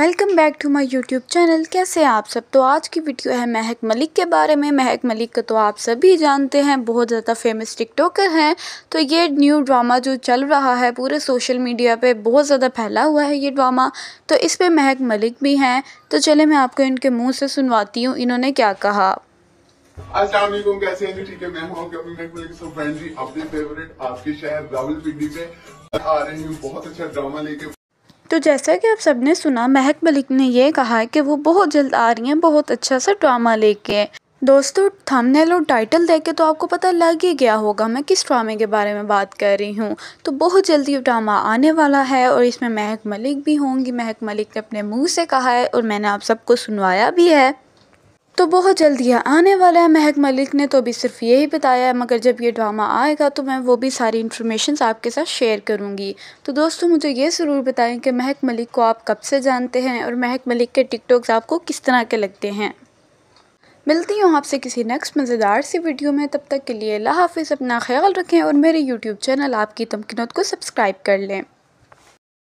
welcome back to my YouTube channel कैसे आप सब तो आज की वीडियो है महक मलिक के बारे में महक मलिक का तो आप सभी जानते हैं बहुत ज़्यादा फेमस टिकटॉकर हैं तो ये न्यू ड्रामा जो चल रहा है पूरे सोशल मीडिया पे बहुत ज़्यादा फैला हुआ है ये ड्रामा तो इस पर महक मलिक भी हैं तो चले मैं आपको इनके मुँह से सुनवाती हूँ इन्होंने क्या कहा असलम कैसे हैं जी ठीक है मैं हूं आपके अपने नेटवर्क फ्रेंड जी अपने फेवरेट आपके शहर रावलपिंडी पे आ रही हूँ बहुत अच्छा ड्रामा लेके तो जैसा कि आप सबने सुना महक मलिक ने यह कहा है कि वो बहुत जल्द आ रही हैं बहुत अच्छा सा ड्रामा लेके दोस्तों थंबनेल और टाइटल देख के तो आपको पता लग ही गया होगा मैं किस ड्रामे के बारे में बात कर रही हूँ तो बहुत जल्दी ये ड्रामा आने वाला है और इसमें महक मलिक भी होंगी महक मलिक ने अपने मुंह से कहा है और मैंने आप सबको सुनवाया भी है तो बहुत जल्द यह आने वाला है महक मलिक ने तो अभी सिर्फ यही बताया है मगर जब ये ड्रामा आएगा तो मैं वो भी सारी इन्फॉर्मेशन आपके साथ शेयर करूँगी तो दोस्तों मुझे ये ज़रूर बताएं कि महक मलिक को आप कब से जानते हैं और महक मलिक के टिकटॉक्स आपको किस तरह के लगते हैं मिलती हूँ आपसे किसी नेक्स्ट मज़ेदार सी वीडियो में तब तक के लिए लाफ़ अपना ख्याल रखें और मेरे यूट्यूब चैनल आपकी तमकिनत को सब्सक्राइब कर लें